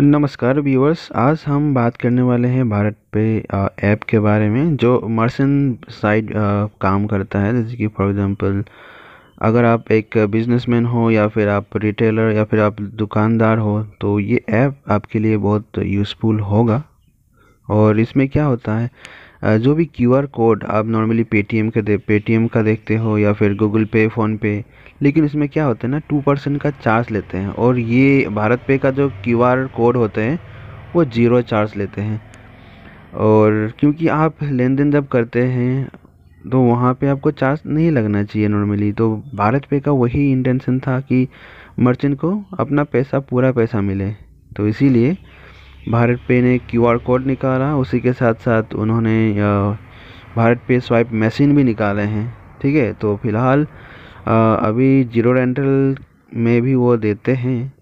नमस्कार व्यूअर्स आज हम बात करने वाले हैं भारत पे ऐप के बारे में जो मर्सेंट साइड काम करता है जैसे कि फॉर एग्जांपल अगर आप एक बिजनेसमैन हो या फिर आप रिटेलर या फिर आप दुकानदार हो तो ये ऐप आपके लिए बहुत यूज़फुल होगा और इसमें क्या होता है जो भी क्यूआर कोड आप नॉर्मली पेटीएम के दे पेटीएम का देखते हो या फिर गूगल पे फ़ोनपे लेकिन इसमें क्या होता है ना टू परसेंट का चार्ज लेते हैं और ये भारत पे का जो क्यू आर कोड होते हैं वो जीरो चार्ज लेते हैं और क्योंकि आप लेन देन जब करते हैं तो वहाँ पे आपको चार्ज नहीं लगना चाहिए नॉर्मली तो भारत पे का वही इंटेंशन था कि मर्चेंट को अपना पैसा पूरा पैसा मिले तो इसीलिए भारत पे ने क्यूआर कोड निकाला उसी के साथ साथ उन्होंने भारत पे स्वाइप मशीन भी निकाले हैं ठीक है तो फिलहाल अभी जीरो रेंटल में भी वो देते हैं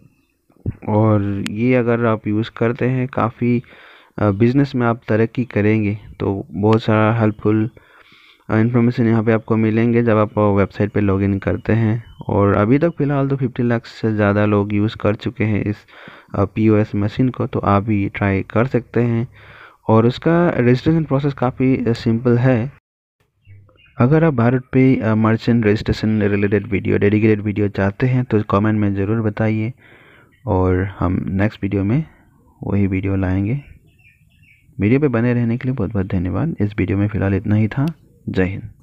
और ये अगर आप यूज़ करते हैं काफ़ी बिज़नेस में आप तरक्की करेंगे तो बहुत सारा हेल्पफुल इंफॉर्मेशन यहाँ पे आपको मिलेंगे जब आप वेबसाइट पे लॉगिन करते हैं और अभी तक फ़िलहाल तो 50 लाख से ज़्यादा लोग यूज़ कर चुके हैं इस पीओएस मशीन को तो आप भी ट्राई कर सकते हैं और उसका रजिस्ट्रेशन प्रोसेस काफ़ी सिंपल है अगर आप BharatPe merchant registration related video dedicated video चाहते हैं तो कमेंट में ज़रूर बताइए और हम नेक्स्ट वीडियो में वही वीडियो लाएंगे वीडियो पे बने रहने के लिए बहुत बहुत धन्यवाद इस वीडियो में फ़िलहाल इतना ही था जय हिंद